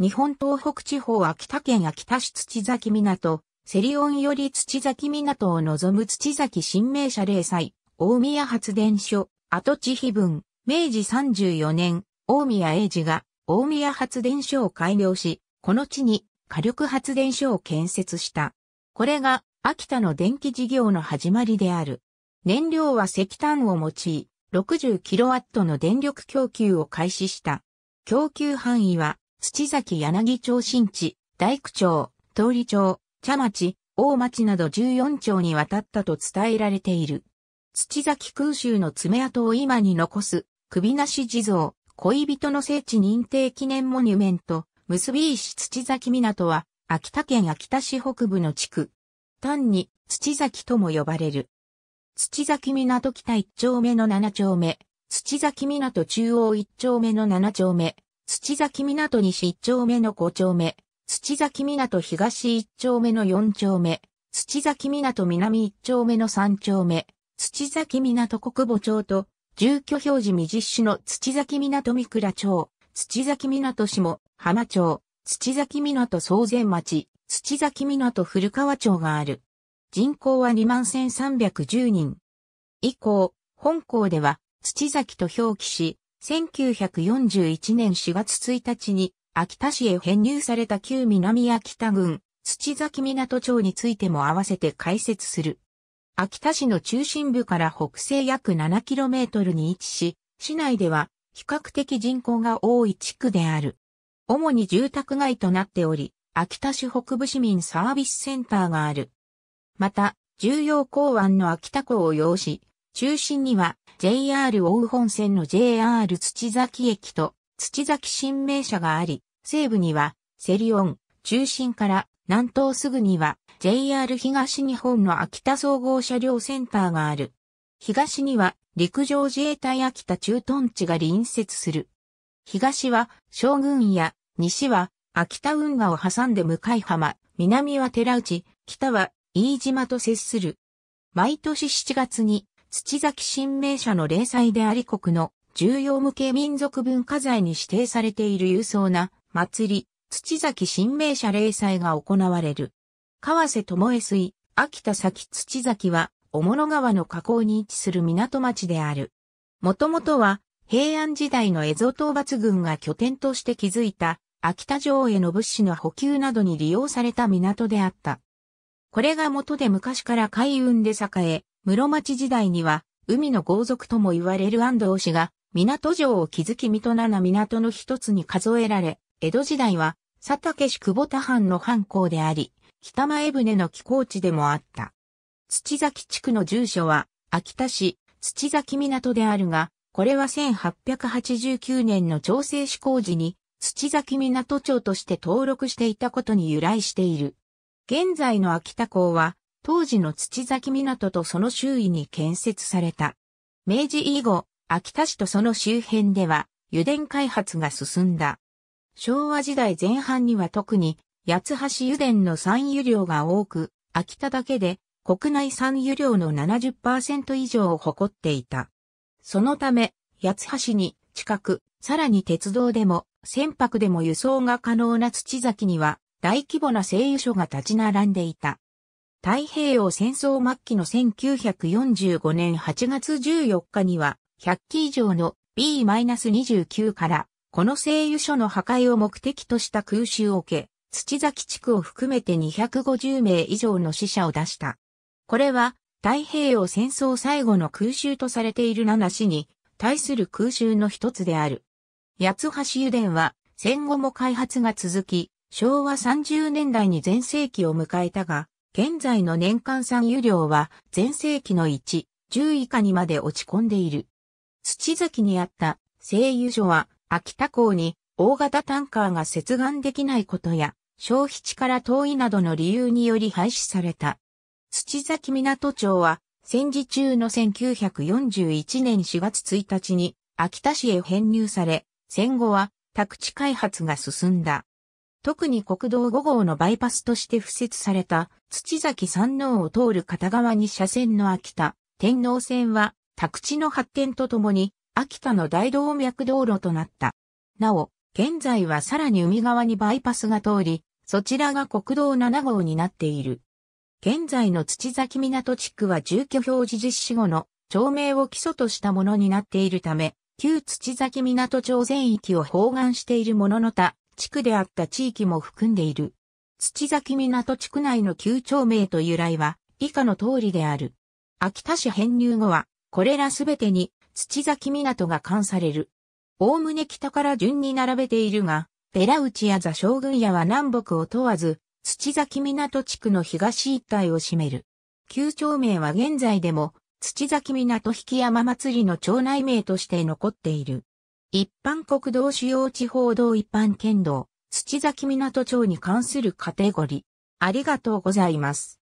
日本東北地方秋田県秋田市土崎港、セリオンより土崎港を望む土崎新名社零細、大宮発電所、跡地碑文、明治34年、大宮英治が大宮発電所を改良し、この地に火力発電所を建設した。これが秋田の電気事業の始まりである。燃料は石炭を用い、60kW の電力供給を開始した。供給範囲は土崎柳町新地、大工町、通り町、茶町、大町など14町にわたったと伝えられている。土崎空襲の爪痕を今に残す、首なし地蔵、恋人の聖地認定記念モニュメント、結び石土崎港は、秋田県秋田市北部の地区。単に土崎とも呼ばれる。土崎港北一丁目の七丁目、土崎港中央一丁目の七丁目、土崎港西一丁目の五丁目、土崎港東一丁目の四丁目、土崎港南一丁目の三丁目、土崎港国母町と、住居表示未実施の土崎港三倉町、土崎港市も浜町、土崎港総善町、土崎港古川町がある。人口は21,310人。以降、本校では、土崎と表記し、1941年4月1日に秋田市へ編入された旧南秋田郡土崎港町についても合わせて解説する。秋田市の中心部から北西約 7km に位置し、市内では比較的人口が多い地区である。主に住宅街となっており、秋田市北部市民サービスセンターがある。また、重要港湾の秋田港を要し、中心には JR 大本線の JR 土崎駅と土崎新名車があり、西部にはセリオン、中心から南東すぐには JR 東日本の秋田総合車両センターがある。東には陸上自衛隊秋田駐屯地が隣接する。東は将軍や西は秋田運河を挟んで向浜、南は寺内、北は飯島と接する。毎年7月に土崎新名社の零細であり国の重要無形民族文化財に指定されている勇壮な祭り、土崎新名社零細が行われる。川瀬智江水、秋田崎土崎は、おもろ川の河口に位置する港町である。もともとは、平安時代の蝦夷討伐軍が拠点として築いた、秋田城への物資の補給などに利用された港であった。これが元で昔から海運で栄え、室町時代には、海の豪族とも言われる安藤氏が、港城を築き水戸七港の一つに数えられ、江戸時代は、佐竹市久保田藩の藩校であり、北前船の寄港地でもあった。土崎地区の住所は、秋田市、土崎港であるが、これは1889年の調整施工時に、土崎港町として登録していたことに由来している。現在の秋田港は、当時の土崎港とその周囲に建設された。明治以後、秋田市とその周辺では油田開発が進んだ。昭和時代前半には特に八橋油田の産油量が多く、秋田だけで国内産油量の70%以上を誇っていた。そのため、八橋に近く、さらに鉄道でも船舶でも輸送が可能な土崎には大規模な製油所が立ち並んでいた。太平洋戦争末期の1945年8月14日には、100機以上の B-29 から、この製油所の破壊を目的とした空襲を受け、土崎地区を含めて250名以上の死者を出した。これは、太平洋戦争最後の空襲とされている七市に対する空襲の一つである。八橋油田は戦後も開発が続き、昭和30年代に全盛期を迎えたが、現在の年間産油量は前世紀の1、10以下にまで落ち込んでいる。土崎にあった製油所は秋田港に大型タンカーが接岸できないことや消費地から遠いなどの理由により廃止された。土崎港町は戦時中の1941年4月1日に秋田市へ編入され、戦後は宅地開発が進んだ。特に国道5号のバイパスとして敷設された土崎山王を通る片側に車線の秋田天皇線は宅地の発展とともに秋田の大動脈道路となった。なお、現在はさらに海側にバイパスが通り、そちらが国道7号になっている。現在の土崎港地区は住居表示実施後の町名を基礎としたものになっているため、旧土崎港町全域を包含しているものの他、地区であった地域も含んでいる。土崎港地区内の旧町名と由来は以下の通りである。秋田市編入後は、これらすべてに土崎港が関される。おおむね北から順に並べているが、寺内や座将軍屋は南北を問わず、土崎港地区の東一帯を占める。旧町名は現在でも、土崎港引山祭りの町内名として残っている。一般国道主要地方道一般県道、土崎港町に関するカテゴリー。ありがとうございます。